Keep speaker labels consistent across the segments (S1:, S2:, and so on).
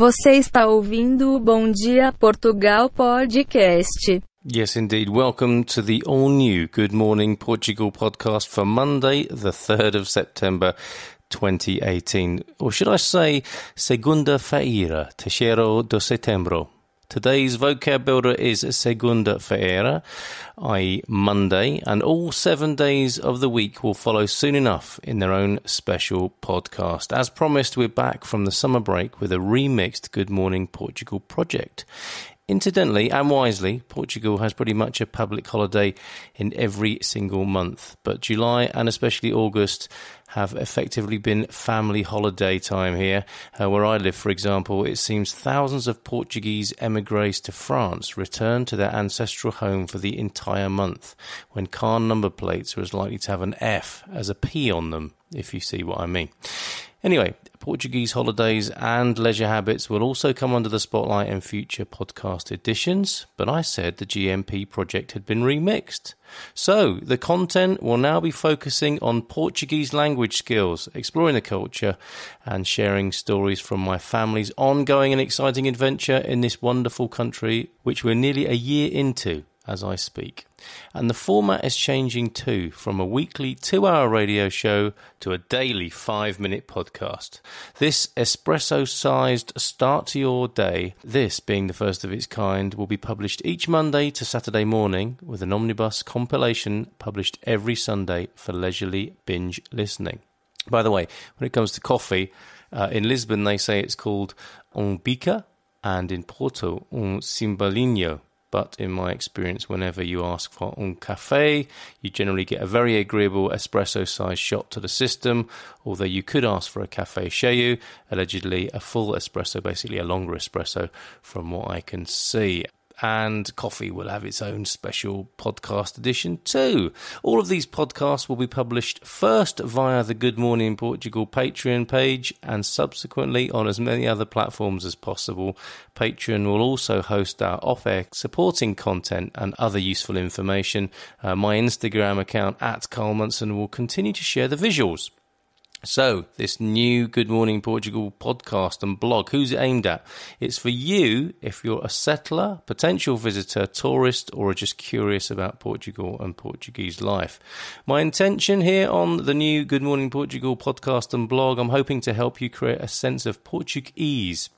S1: Você está ouvindo o Bom Dia Portugal podcast. Yes, indeed. Welcome to the all new Good Morning Portugal podcast for Monday, the 3rd of September 2018. Or should I say, Segunda Feira, Terceiro do Setembro. Today's vocab builder is Segunda Feira, i.e., Monday, and all seven days of the week will follow soon enough in their own special podcast. As promised, we're back from the summer break with a remixed Good Morning Portugal project. Incidentally and wisely, Portugal has pretty much a public holiday in every single month, but July and especially August have effectively been family holiday time here. Uh, where I live, for example, it seems thousands of Portuguese emigres to France return to their ancestral home for the entire month, when car number plates are as likely to have an F as a P on them, if you see what I mean. Anyway, Portuguese holidays and leisure habits will also come under the spotlight in future podcast editions, but I said the GMP project had been remixed. So the content will now be focusing on Portuguese language skills, exploring the culture, and sharing stories from my family's ongoing and exciting adventure in this wonderful country, which we're nearly a year into as I speak. And the format is changing too from a weekly two hour radio show to a daily five minute podcast. This espresso sized start to your day, this being the first of its kind, will be published each Monday to Saturday morning with an omnibus compilation published every Sunday for leisurely binge listening. By the way, when it comes to coffee, uh, in Lisbon they say it's called umbica and in Porto, un cimbalino. But in my experience, whenever you ask for un café, you generally get a very agreeable espresso sized shot to the system, although you could ask for a café cheu, allegedly a full espresso, basically a longer espresso, from what I can see and Coffee will have its own special podcast edition too. All of these podcasts will be published first via the Good Morning Portugal Patreon page and subsequently on as many other platforms as possible. Patreon will also host our off air supporting content and other useful information. Uh, my Instagram account at Carl Munson will continue to share the visuals. So, this new Good Morning Portugal podcast and blog, who's it aimed at? It's for you if you're a settler, potential visitor, tourist, or are just curious about Portugal and Portuguese life. My intention here on the new Good Morning Portugal podcast and blog, I'm hoping to help you create a sense of Portuguese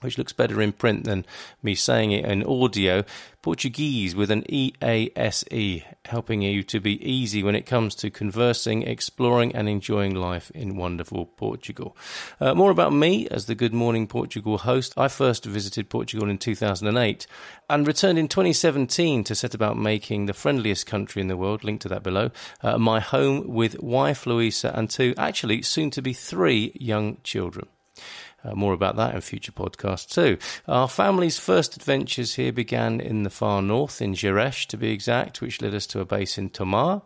S1: which looks better in print than me saying it in audio. Portuguese with an E A S E, helping you to be easy when it comes to conversing, exploring, and enjoying life in wonderful Portugal. Uh, more about me as the Good Morning Portugal host. I first visited Portugal in 2008 and returned in 2017 to set about making the friendliest country in the world, link to that below, uh, my home with wife Luisa and two, actually soon to be three young children. Uh, more about that in future podcasts too. Our family's first adventures here began in the far north, in Jereş, to be exact, which led us to a base in Tomar,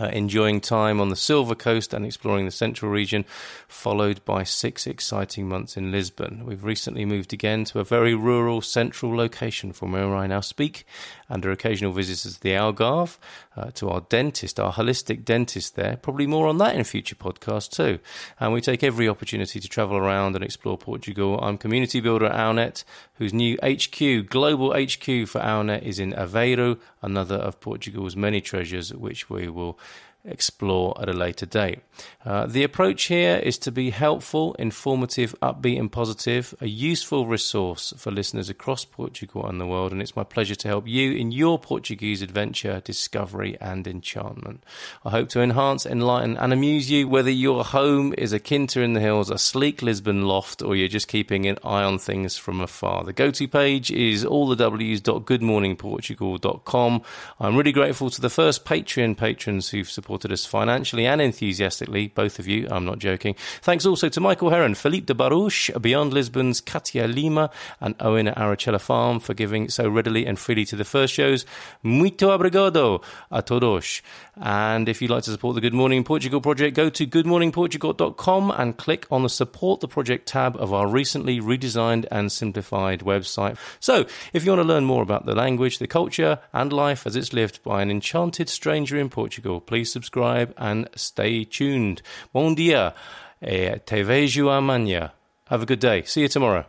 S1: uh, enjoying time on the Silver Coast and exploring the central region, followed by six exciting months in Lisbon. We've recently moved again to a very rural central location from where I now speak, under occasional visitors to the Algarve, uh, to our dentist, our holistic dentist there. Probably more on that in future podcasts too. And we take every opportunity to travel around and explore Portugal. I'm community builder at Alnet, whose new HQ, global HQ for AUNA, is in Aveiro, another of Portugal's many treasures, which we will explore at a later date. Uh, the approach here is to be helpful, informative, upbeat, and positive, a useful resource for listeners across Portugal and the world. And it's my pleasure to help you in your Portuguese adventure, discovery, and enchantment. I hope to enhance, enlighten, and amuse you, whether your home is a Kinter in the hills, a sleek Lisbon loft, or you're just keeping an eye on things from afar. The go to page is allthews.goodmorningportugal.com. I'm really grateful to the first Patreon patrons who've supported supported us financially and enthusiastically, both of you. I'm not joking. Thanks also to Michael Heron, Philippe de Barouche, Beyond Lisbon's Katia Lima, and Owen at Arachella Farm for giving so readily and freely to the first shows. Muito obrigado a todos. And if you'd like to support the Good Morning Portugal project, go to goodmorningportugal.com and click on the Support the Project tab of our recently redesigned and simplified website. So, if you want to learn more about the language, the culture, and life as it's lived by an enchanted stranger in Portugal, please subscribe and stay tuned. Bon dia. Et eh, te vejo amanya. Have a good day. See you tomorrow.